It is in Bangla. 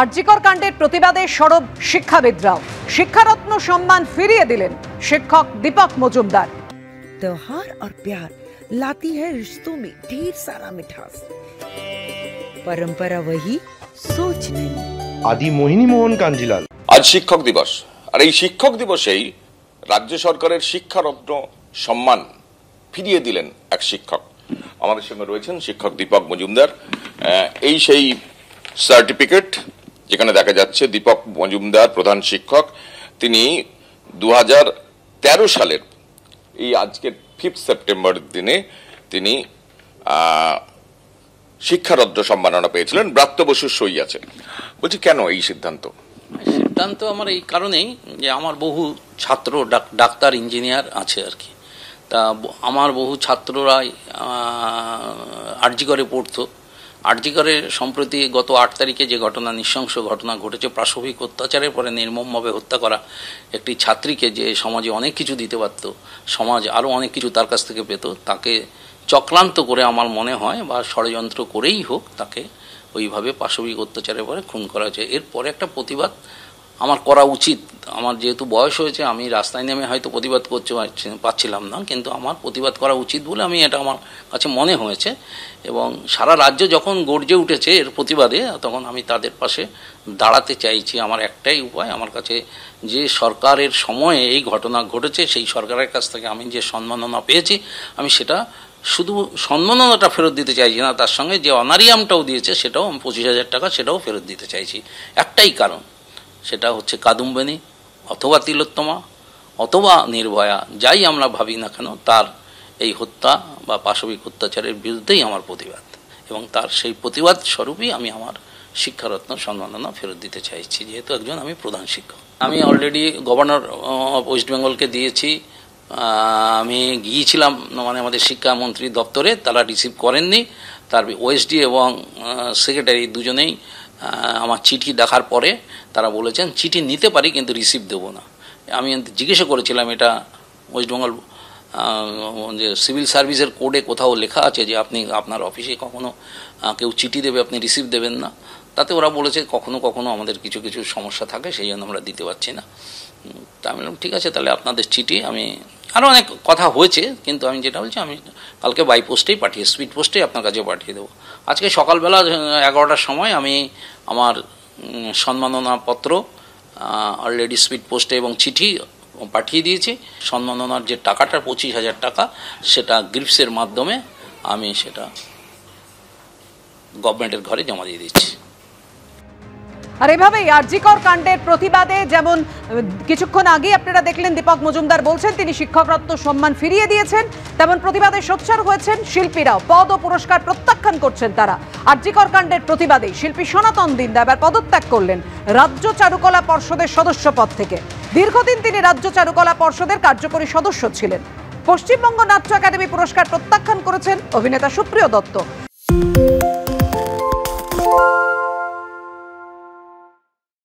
আর্যিকর কাণ্ডের প্রতিবাদে সরব শিক্ষাবিদরাও শিক্ষারত্ন সম্মান ফিরিয়ে দিলেন শিক্ষক দীপক মজুমদার त्योहार और प्यार लाती है रिश्तों में ढेर सारा मिठास परंपरा वही सोच नहीं আদি মোহিনী মোহন কাঞ্জিলাল আজ শিক্ষক দিবস আর এই শিক্ষক দিবসেই রাজ্য সরকারের শিক্ষারত্ন সম্মান ফিরিয়ে দিলেন এক শিক্ষক আমাদের সঙ্গে রয়েছেন শিক্ষক দীপক মজুমদার আহ, এই সেই সার্টিফিকেট যেখানে দেখা যাচ্ছে দীপক মজুমদার প্রধান শিক্ষক তিনি দু তেরো সালের এই আজকের ফিফথ সেপ্টেম্বর দিনে তিনি শিক্ষারদ্র সম্মাননা পেয়েছিলেন ব্রাত্য বসু সই আছে বলছি কেন এই সিদ্ধান্ত সিদ্ধান্ত আমার এই কারণেই যে আমার বহু ছাত্র ডাক্তার ইঞ্জিনিয়ার আছে আর কি তা আমার বহু ছাত্ররা আর্জি করে পড়তো আরজিগড়ে সম্প্রতি গত আট তারিখে যে ঘটনা নৃশংস ঘটনা ঘটেছে প্রাসবিক অত্যাচারের পরে নির্মমভাবে হত্যা করা একটি ছাত্রীকে যে সমাজে অনেক কিছু দিতে পারত সমাজ আরও অনেক কিছু তার কাছ থেকে পেত তাকে চক্রান্ত করে আমার মনে হয় বা ষড়যন্ত্র করেই হোক তাকে ওইভাবে পাশবিক অত্যাচারের পরে খুন করা হয়েছে এরপরে একটা প্রতিবাদ আমার করা উচিত আমার যেহেতু বয়স হয়েছে আমি রাস্তায় নেমে হয়তো প্রতিবাদ করতে পারছিলাম না কিন্তু আমার প্রতিবাদ করা উচিত বলে আমি এটা আমার কাছে মনে হয়েছে এবং সারা রাজ্য যখন গর্জে উঠেছে এর প্রতিবাদে তখন আমি তাদের পাশে দাঁড়াতে চাইছি আমার একটাই উপায় আমার কাছে যে সরকারের সময়ে এই ঘটনা ঘটেছে সেই সরকারের কাছ থেকে আমি যে সম্মাননা পেয়েছি আমি সেটা শুধু সম্মাননাটা ফেরত দিতে চাইছি না তার সঙ্গে যে অনারিয়ামটাও দিয়েছে সেটাও আমি পঁচিশ হাজার টাকা সেটাও ফেরত দিতে চাইছি একটাই কারণ সেটা হচ্ছে কাদুম্বিনী অথবা তিলোত্তমা অথবা নির্ভয়া যাই আমরা ভাবি না কেন তার এই হত্যা বা পাশবিক অত্যাচারের বিরুদ্ধেই আমার প্রতিবাদ এবং তার সেই প্রতিবাদ স্বরূপই আমি আমার শিক্ষারত্ন সম্মাননা ফেরত দিতে চাইছি যেহেতু একজন আমি প্রধান শিক্ষক আমি অলরেডি গভর্নর অফ ওয়েস্ট বেঙ্গলকে দিয়েছি আমি গিয়েছিলাম মানে আমাদের শিক্ষামন্ত্রী দপ্তরে তারা রিসিভ করেননি তার ওয়েসডি এবং সেক্রেটারি দুজনেই আমার চিঠি দেখার পরে তারা বলেছেন চিঠি নিতে পারি কিন্তু রিসিভ দেবো না আমি জিজ্ঞাসা করেছিলাম এটা ওয়েস্ট বেঙ্গল যে সিভিল সার্ভিসের কোডে কোথাও লেখা আছে যে আপনি আপনার অফিসে কখনো কেউ চিঠি দেবে আপনি রিসিভ দেবেন না তাতে ওরা বলেছে কখনো কখনো আমাদের কিছু কিছু সমস্যা থাকে সেই জন্য আমরা দিতে পারছি না তা আমি ঠিক আছে তাহলে আপনাদের চিঠি আমি আরও অনেক কথা হয়েছে কিন্তু আমি যেটা বলছি আমি কালকে বাই পোস্টেই পাঠিয়ে স্পিড পোস্টেই আপনার কাছে পাঠিয়ে দেবো আজকে সকালবেলা এগারোটার সময় আমি আমার সম্মাননাপত্র অলরেডি স্পিড পোস্টে এবং চিঠি পাঠিয়ে দিয়েছি সম্মাননার যে টাকাটা পঁচিশ হাজার টাকা সেটা গ্রিপসের মাধ্যমে আমি সেটা গভর্নমেন্টের ঘরে জমা দিয়ে দিচ্ছি আর এভাবেই আরজিকর কাণ্ডের প্রতিবাদে যেমন কিছুক্ষণ আগে আপনারা দেখলেন দীপক মজুমদার বলছেন তিনি শিক্ষকরত্ন সম্মান ফিরিয়ে দিয়েছেন তেমন প্রতিবাদে সোচ্চার হয়েছেন শিল্পীরাও পদ ও পুরস্কার প্রত্যাখ্যান করছেন তারা আরজিকর কাণ্ডের প্রতিবাদে শিল্পী সনাতন দিন্দা এবার পদত্যাগ করলেন রাজ্য চারুকলা পর্ষদের সদস্য পদ থেকে দীর্ঘদিন তিনি রাজ্য চারুকলা পর্ষদের কার্যকরী সদস্য ছিলেন পশ্চিমবঙ্গ নাট্য একাডেমি পুরস্কার প্রত্যাখ্যান করেছেন অভিনেতা সুপ্রিয় দত্ত